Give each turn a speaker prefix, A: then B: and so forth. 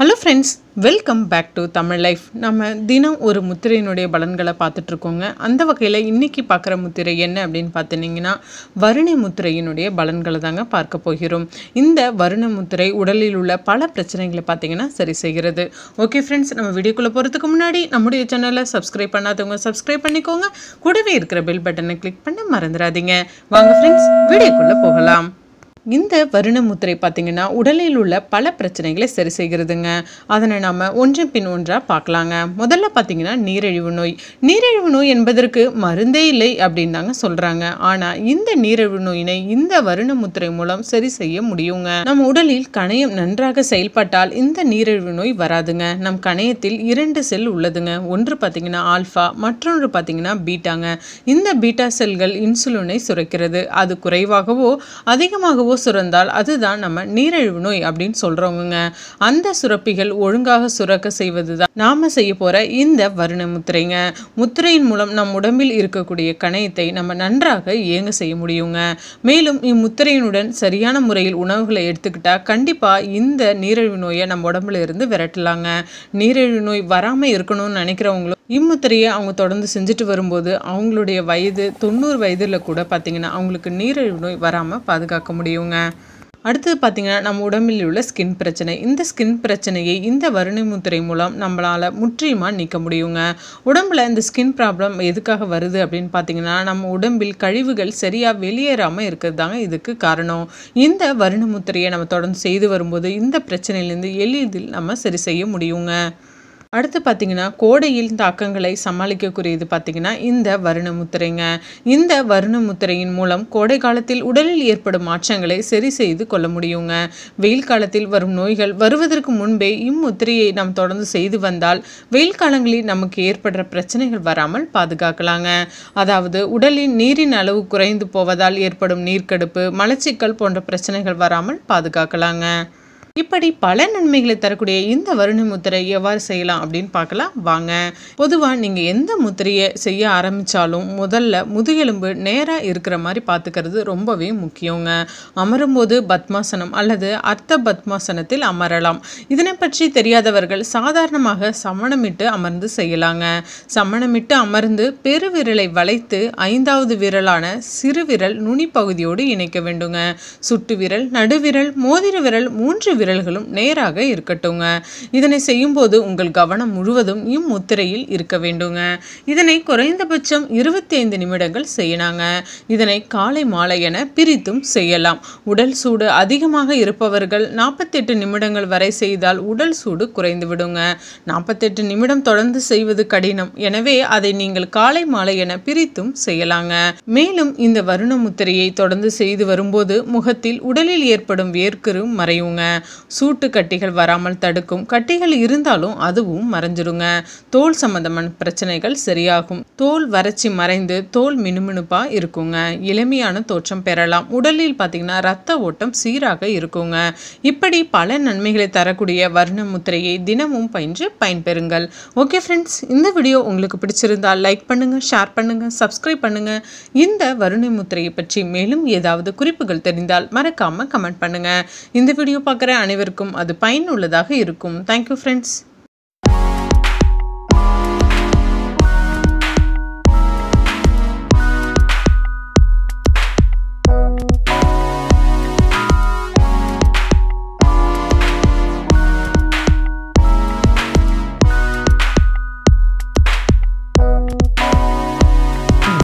A: hello friends welcome back to Tamil life நம்ம தினம் ஒரு முத்திரையினுடைய பலன்களை பார்த்துட்ருக்கோங்க அந்த வகையில் இன்றைக்கி பார்க்குற முத்திரை என்ன அப்படின்னு பார்த்துட்டிங்கன்னா வருண முத்திரையினுடைய பலன்களை தாங்க பார்க்க போகிறோம் இந்த வருண முத்திரை உடலில் உள்ள பல பிரச்சனைகளை பார்த்திங்கன்னா சரி செய்கிறது ஓகே ஃப்ரெண்ட்ஸ் நம்ம வீடியோக்குள்ளே போகிறதுக்கு முன்னாடி நம்முடைய சேனலை சப்ஸ்கிரைப் பண்ணாதவங்க சப்ஸ்கிரைப் பண்ணிக்கோங்க கூடவே இருக்கிற பெல் பட்டனை கிளிக் பண்ண மறந்துடாதீங்க வாங்க ஃப்ரெண்ட்ஸ் வீடியோக்குள்ளே போகலாம் இந்த வருண முத்திரை பார்த்திங்கன்னா உடலில் உள்ள பல பிரச்சனைகளை சரி செய்கிறதுங்க அதனை நாம் ஒன்றின் பின் ஒன்றாக பார்க்கலாங்க முதல்ல பார்த்திங்கன்னா நீரிழிவு நோய் நீரிழிவு நோய் என்பதற்கு மருந்தே இல்லை அப்படின்னு தாங்க சொல்கிறாங்க ஆனால் இந்த நீரிழிவு நோயினை இந்த வருண முத்திரை மூலம் சரி செய்ய முடியுங்க நம்ம உடலில் கணையம் நன்றாக செயல்பட்டால் இந்த நீரிழிவு நோய் வராதுங்க நம் கணையத்தில் இரண்டு செல் உள்ளதுங்க ஒன்று பார்த்திங்கன்னா ஆல்ஃபா மற்றொன்று பார்த்திங்கன்னா பீட்டாங்க இந்த பீட்டா செல்கள் இன்சுலினை சுரக்கிறது அது குறைவாகவோ அதிகமாகவோ சுரந்தால் அதுதான் நம்ம நீரிழிவு நோய் அப்படின்னு சொல்றவங்க அந்த சுரப்பிகள் ஒழுங்காக சுரக்க செய்வது தான் நாம செய்ய போற இந்த வருண முத்திரைங்க முத்திரையின் மூலம் நம் உடம்பில் இருக்கக்கூடிய கணையத்தை நம்ம நன்றாக இயங்க செய்ய முடியுங்க மேலும் இம்முத்திரையினுடன் சரியான முறையில் உணவுகளை எடுத்துக்கிட்டால் கண்டிப்பாக இந்த நீரிழிவு நோயை நம்ம உடம்புல இருந்து விரட்டலாங்க நீரிழிவு நோய் வராமல் இருக்கணும்னு நினைக்கிறவங்களும் இம்முத்திரையை அவங்க தொடர்ந்து செஞ்சுட்டு வரும்போது அவங்களுடைய வயது தொண்ணூறு வயதில் கூட பார்த்தீங்கன்னா அவங்களுக்கு நீரிழிவு நோய் வராமல் பாதுகாக்க முடியும் பண்ணிக்கோங்க அடுத்தது பார்த்திங்கன்னா நம்ம உடம்பில் உள்ள ஸ்கின் பிரச்சனை இந்த ஸ்கின் பிரச்சனையை இந்த வருணை முத்திரை மூலம் நம்மளால் முற்றியுமா நீக்க முடியுங்க உடம்பில் இந்த ஸ்கின் ப்ராப்ளம் எதுக்காக வருது அப்படின்னு பார்த்திங்கன்னா நம்ம உடம்பில் கழிவுகள் சரியாக வெளியேறாமல் இருக்கிறது தாங்க இதுக்கு காரணம் இந்த வருண முத்திரையை நம்ம தொடர்ந்து செய்து வரும்போது இந்த பிரச்சனையிலேருந்து எளிதில் நம்ம சரி செய்ய முடியுங்க அடுத்து பார்த்திங்கன்னா கோடையில் தாக்கங்களை சமாளிக்கக்கூடியது பார்த்திங்கன்னா இந்த வருண முத்திரைங்க இந்த வருண முத்திரையின் மூலம் கோடை காலத்தில் உடலில் ஏற்படும் மாற்றங்களை சரி செய்து கொள்ள முடியுங்க வெயில் காலத்தில் வரும் நோய்கள் வருவதற்கு முன்பே இம்முத்திரையை நாம் தொடர்ந்து செய்து வந்தால் வெயில் காலங்களில் நமக்கு ஏற்படுற பிரச்சனைகள் வராமல் பாதுகாக்கலாங்க அதாவது உடலின் நீரின் அளவு குறைந்து போவதால் ஏற்படும் நீர்க்கடுப்பு மலச்சிக்கல் போன்ற பிரச்சனைகள் வராமல் பாதுகாக்கலாங்க இப்படி பல நன்மைகளை தரக்கூடிய இந்த வருண முத்திரை எவ்வாறு செய்யலாம் அப்படின்னு பார்க்கலாம் வாங்க பொதுவாக நீங்கள் எந்த முத்திரையை செய்ய ஆரம்பித்தாலும் முதல்ல முதுகெலும்பு நேராக இருக்கிற மாதிரி பார்த்துக்கிறது ரொம்பவே முக்கியங்க அமரும்போது பத்மாசனம் அல்லது அர்த்த பத்மாசனத்தில் அமரலாம் இதனை பற்றி தெரியாதவர்கள் சாதாரணமாக சமணமிட்டு அமர்ந்து செய்யலாங்க சமணமிட்டு அமர்ந்து பெருவிரலை வளைத்து ஐந்தாவது விரலான சிறுவிரல் நுனி பகுதியோடு இணைக்க வேண்டுங்க சுட்டு விரல் நடுவிரல் மோதிர விரல் மூன்று விரல் விரல்களும் நேராக இருக்கட்டுங்க இதனை செய்யும்போது உங்கள் கவனம் முழுவதும் இம்முத்திரையில் இருக்க வேண்டுங்க இதனை குறைந்தபட்சம் இருபத்தி ஐந்து நிமிடங்கள் செய்யினாங்க இதனை காலை மாலை என பிரித்தும் செய்யலாம் உடல் சூடு அதிகமாக இருப்பவர்கள் நாற்பத்தெட்டு நிமிடங்கள் வரை செய்தால் உடல் சூடு குறைந்து விடுங்க நாற்பத்தெட்டு நிமிடம் தொடர்ந்து செய்வது கடினம் எனவே அதை நீங்கள் காலை மாலை என பிரித்தும் செய்யலாங்க மேலும் இந்த வருண முத்திரையை தொடர்ந்து செய்து வரும்போது முகத்தில் உடலில் ஏற்படும் வேர்க்கரும் மறையுங்க சூட்டு கட்டிகள் வராமல் தடுக்கும் கட்டிகள் இருந்தாலும் அதுவும் மறைஞ்சிருங்க தோல் சம்பந்தமான பிரச்சனைகள் சரியாகும் தோல் வறட்சி மறைந்து தோல் மினுமினுப்பாக இருக்குங்க இளமையான தோற்றம் பெறலாம் உடலில் பார்த்தீங்கன்னா ரத்த ஓட்டம் சீராக இருக்குங்க இப்படி பல நன்மைகளை தரக்கூடிய வர்ண முத்திரையை தினமும் பயின்று பயன்பெறுங்கள் ஓகே ஃப்ரெண்ட்ஸ் இந்த வீடியோ உங்களுக்கு பிடிச்சிருந்தால் லைக் பண்ணுங்கள் ஷேர் பண்ணுங்கள் சப்ஸ்கிரைப் பண்ணுங்க இந்த வருண முத்திரையை பற்றி மேலும் ஏதாவது குறிப்புகள் தெரிந்தால் மறக்காமல் கமெண்ட் பண்ணுங்கள் இந்த வீடியோ பார்க்குற அனைவருக்கும் அது பயனுள்ளதாக இருக்கும் தேங்க்யூ ஃப்ரெண்ட்ஸ்